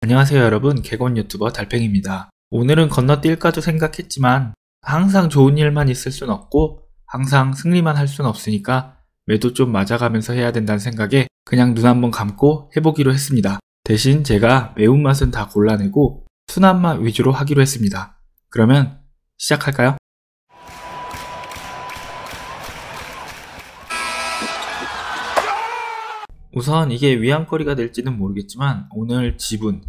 안녕하세요 여러분 개건 유튜버 달팽입니다. 오늘은 건너뛸까도 생각했지만 항상 좋은 일만 있을 순 없고 항상 승리만 할 순 없으니까 매도 좀 맞아가면서 해야 된다는 생각에 그냥 눈 한번 감고 해보기로 했습니다. 대신 제가 매운맛은 다 골라내고 순한 맛 위주로 하기로 했습니다. 그러면 시작할까요? 우선 이게 위안거리가 될지는 모르겠지만 오늘 지분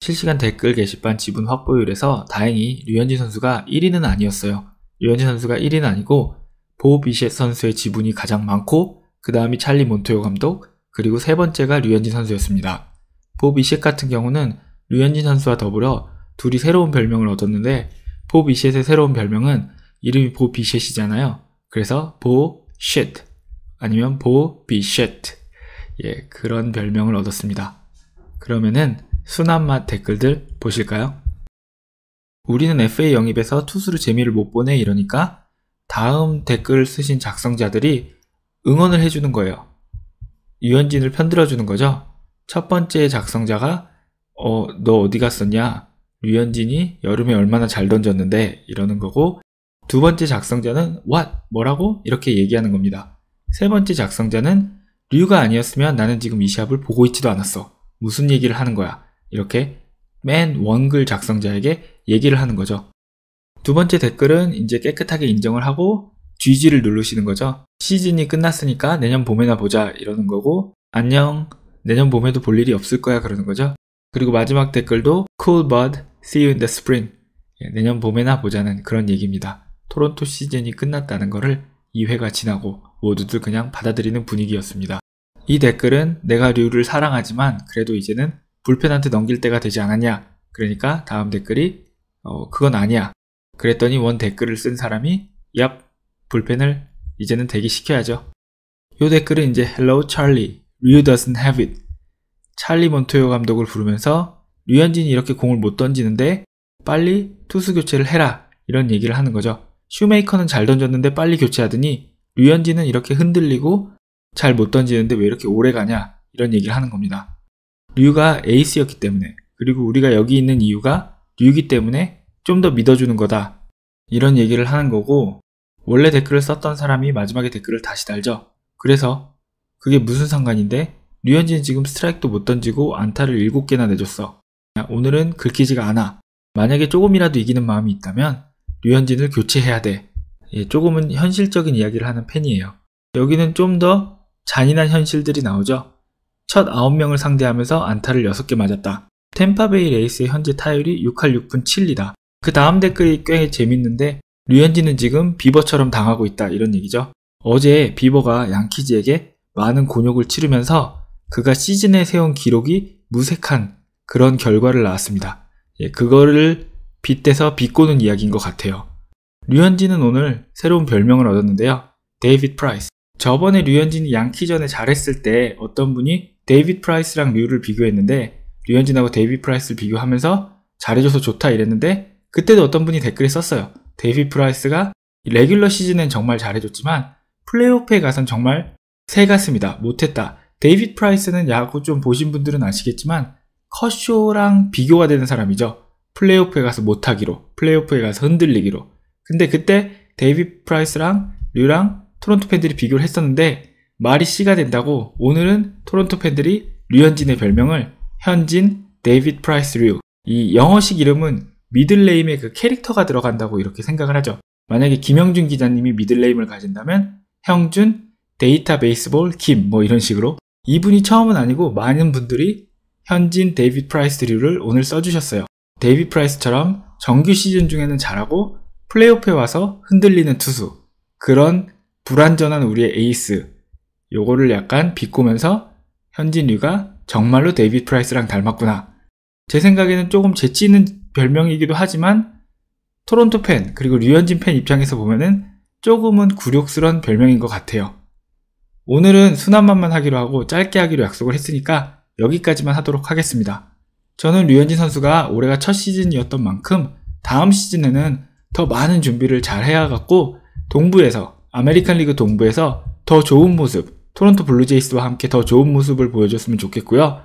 실시간 댓글 게시판 지분 확보율에서 다행히 류현진 선수가 1위는 아니었어요. 류현진 선수가 1위는 아니고 보비셰 선수의 지분이 가장 많고 그 다음이 찰리 몬토요 감독 그리고 세 번째가 류현진 선수였습니다. 보비셰 같은 경우는 류현진 선수와 더불어 둘이 새로운 별명을 얻었는데 보비셰의 새로운 별명은 이름이 보비셰이잖아요. 그래서 보쉣 아니면 보비쉣 예, 그런 별명을 얻었습니다. 그러면은 순한 맛 댓글들 보실까요? 우리는 FA 영입에서 투수로 재미를 못 보네 이러니까 다음 댓글 쓰신 작성자들이 응원을 해주는 거예요. 유현진을 편들어주는 거죠. 첫 번째 작성자가 어, 너 어디 갔었냐? 유현진이 여름에 얼마나 잘 던졌는데 이러는 거고 두 번째 작성자는 what 뭐라고 이렇게 얘기하는 겁니다. 세 번째 작성자는 류가 아니었으면 나는 지금 이샵을 보고 있지도 않았어. 무슨 얘기를 하는 거야. 이렇게 맨 원글 작성자에게 얘기를 하는 거죠. 두 번째 댓글은 이제 깨끗하게 인정을 하고 뒤지를 누르시는 거죠. 시즌이 끝났으니까 내년 봄에나 보자 이러는 거고 안녕 내년 봄에도 볼 일이 없을 거야 그러는 거죠. 그리고 마지막 댓글도 Cool bud, see you in the spring. 예, 내년 봄에나 보자는 그런 얘기입니다. 토론토 시즌이 끝났다는 거를 2회가 지나고 모두들 그냥 받아들이는 분위기였습니다. 이 댓글은 내가 류를 사랑하지만 그래도 이제는 불펜한테 넘길 때가 되지 않았냐. 그러니까 다음 댓글이 어, 그건 아니야. 그랬더니 원 댓글을 쓴 사람이 얍 불펜을 이제는 대기시켜야죠. 요 댓글은 이제 Hello Charlie, Ryu doesn't have it. 찰리 몬토요 감독을 부르면서 류현진이 이렇게 공을 못 던지는데 빨리 투수 교체를 해라 이런 얘기를 하는 거죠. 슈메이커는 잘 던졌는데 빨리 교체하더니 류현진은 이렇게 흔들리고 잘 못 던지는데 왜 이렇게 오래 가냐 이런 얘기를 하는 겁니다. 류가 에이스였기 때문에 그리고 우리가 여기 있는 이유가 류기 때문에 좀 더 믿어주는 거다 이런 얘기를 하는 거고 원래 댓글을 썼던 사람이 마지막에 댓글을 다시 달죠. 그래서 그게 무슨 상관인데 류현진 지금 스트라이크도 못 던지고 안타를 7개나 내줬어. 오늘은 긁히지가 않아. 만약에 조금이라도 이기는 마음이 있다면 류현진을 교체해야 돼. 예, 조금은 현실적인 이야기를 하는 팬이에요. 여기는 좀 더 잔인한 현실들이 나오죠. 첫 9명을 상대하면서 안타를 6개 맞았다. 템파베이 레이스의 현재 타율이 6할 6분 7리다. 그 다음 댓글이 꽤 재밌는데 류현진은 지금 비버처럼 당하고 있다 이런 얘기죠. 어제 비버가 양키즈에게 많은 곤욕을 치르면서 그가 시즌에 세운 기록이 무색한 그런 결과를 낳았습니다. 예, 그거를 빗대서 비꼬는 이야기인 것 같아요. 류현진은 오늘 새로운 별명을 얻었는데요. 데이빗 프라이스. 저번에 류현진이 양키전에 잘했을 때 어떤 분이 데이빗 프라이스랑 류를 비교했는데 류현진하고 데이빗 프라이스를 비교하면서 잘해줘서 좋다 이랬는데 그때도 어떤 분이 댓글에 썼어요. 데이빗 프라이스가 레귤러 시즌엔 정말 잘해줬지만 플레이오프에 가선 정말 새 같습니다. 못했다. 데이빗 프라이스는 야구 좀 보신 분들은 아시겠지만 컷쇼랑 비교가 되는 사람이죠. 플레이오프에 가서 못하기로, 플레이오프에 가서 흔들리기로. 근데 그때 데이비 프라이스랑 류랑 토론토 팬들이 비교를 했었는데 말이 씨가 된다고 오늘은 토론토 팬들이 류현진의 별명을 현진 데이빗 프라이스 류 이 영어식 이름은 미들네임에 그 캐릭터가 들어간다고 이렇게 생각을 하죠. 만약에 김영준 기자님이 미들네임을 가진다면 형준 데이터베이스볼 김 뭐 이런 식으로 이분이 처음은 아니고 많은 분들이 현진 데이빗 프라이스 류를 오늘 써주셨어요. 데이빗 프라이스처럼 정규 시즌 중에는 잘하고 플레이오프에 와서 흔들리는 투수 그런 불완전한 우리의 에이스 요거를 약간 비꼬면서 현진류가 정말로 데이비 프라이스랑 닮았구나 제 생각에는 조금 재치 있는 별명이기도 하지만 토론토 팬 그리고 류현진 팬 입장에서 보면은 조금은 굴욕스런 별명인 것 같아요. 오늘은 순한맛만 하기로 하고 짧게 하기로 약속을 했으니까 여기까지만 하도록 하겠습니다. 저는 류현진 선수가 올해가 첫 시즌이었던 만큼 다음 시즌에는 더 많은 준비를 잘 해야갖고 동부에서 아메리칸 리그 동부에서 더 좋은 모습 토론토 블루제이스와 함께 더 좋은 모습을 보여줬으면 좋겠고요.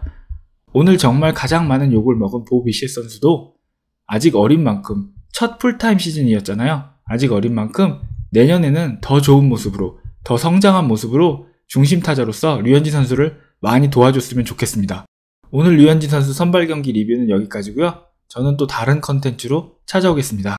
오늘 정말 가장 많은 욕을 먹은 보비시 선수도 아직 어린 만큼 첫 풀타임 시즌이었잖아요. 아직 어린 만큼 내년에는 더 좋은 모습으로 더 성장한 모습으로 중심 타자로서 류현진 선수를 많이 도와줬으면 좋겠습니다. 오늘 류현진 선수 선발 경기 리뷰는 여기까지고요. 저는 또 다른 컨텐츠로 찾아오겠습니다.